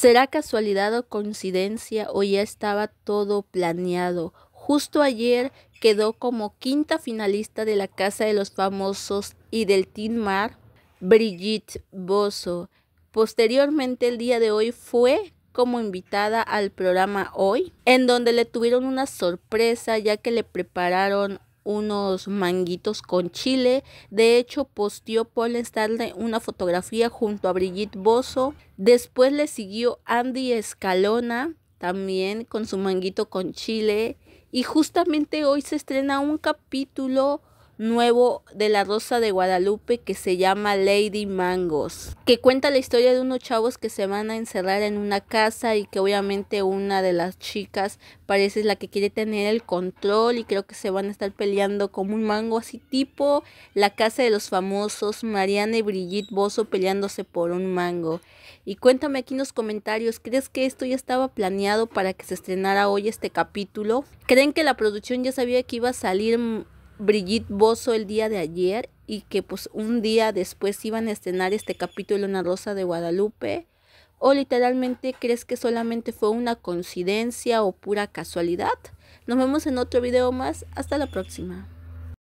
¿Será casualidad o coincidencia o ya estaba todo planeado? Justo ayer quedó como quinta finalista de la Casa de los Famosos y del Team Mar, Brigitte Bozo. Posteriormente el día de hoy fue como invitada al programa Hoy, en donde le tuvieron una sorpresa ya que le prepararon unos manguitos con chile. De hecho, posteó Paul Stanley una fotografía junto a Brigitte Bosso. Después le siguió Andy Escalona, también con su manguito con chile. Y justamente hoy se estrena un capítulo nuevo de la Rosa de Guadalupe que se llama Lady Mangos, que cuenta la historia de unos chavos que se van a encerrar en una casa y que obviamente una de las chicas parece la que quiere tener el control y creo que se van a estar peleando como un mango así tipo la casa de los famosos Mariana y Brigitte Bozo peleándose por un mango. Y cuéntame aquí en los comentarios, ¿crees que esto ya estaba planeado para que se estrenara hoy este capítulo? ¿Creen que la producción ya sabía que iba a salir Brigitte Bozo el día de ayer y que pues un día después iban a estrenar este capítulo en La Rosa de Guadalupe? ¿O literalmente crees que solamente fue una coincidencia o pura casualidad? Nos vemos en otro video más. Hasta la próxima.